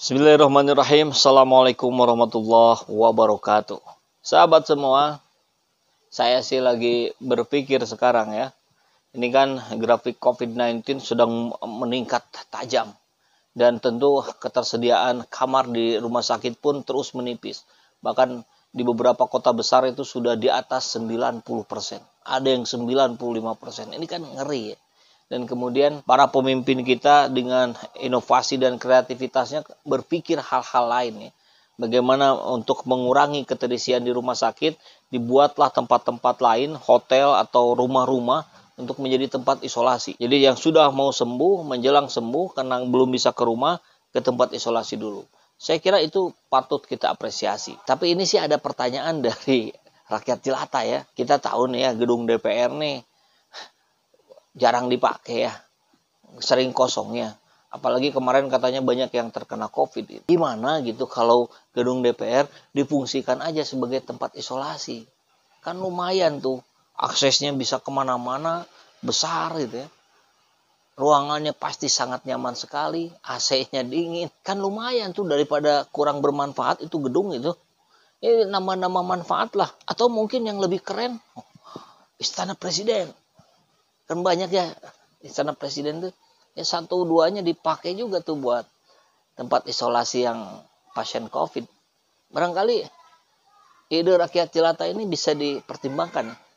Bismillahirrahmanirrahim. Assalamualaikum warahmatullahi wabarakatuh. Sahabat semua, saya sih lagi berpikir sekarang ya. Ini kan grafik COVID-19 sedang meningkat tajam. Dan tentu ketersediaan kamar di rumah sakit pun terus menipis. Bahkan di beberapa kota besar itu sudah di atas 90%. Ada yang 95%. Ini kan ngeri ya dan kemudian para pemimpin kita dengan inovasi dan kreativitasnya berpikir hal-hal lain ya. Bagaimana untuk mengurangi keterisian di rumah sakit, dibuatlah tempat-tempat lain, hotel atau rumah-rumah untuk menjadi tempat isolasi. Jadi yang sudah mau sembuh, menjelang sembuh karena belum bisa ke rumah, ke tempat isolasi dulu. Saya kira itu patut kita apresiasi. Tapi ini sih ada pertanyaan dari rakyat jelata ya. Kita tahu nih ya gedung DPR nih jarang dipakai ya sering kosongnya apalagi kemarin katanya banyak yang terkena covid gimana gitu kalau gedung DPR difungsikan aja sebagai tempat isolasi kan lumayan tuh aksesnya bisa kemana-mana besar gitu ya ruangannya pasti sangat nyaman sekali AC-nya dingin kan lumayan tuh daripada kurang bermanfaat itu gedung itu ini ya, nama-nama manfaat lah atau mungkin yang lebih keren istana presiden kan banyak ya istana presiden tuh ya satu duanya dipakai juga tuh buat tempat isolasi yang pasien covid barangkali ide rakyat jelata ini bisa dipertimbangkan ya.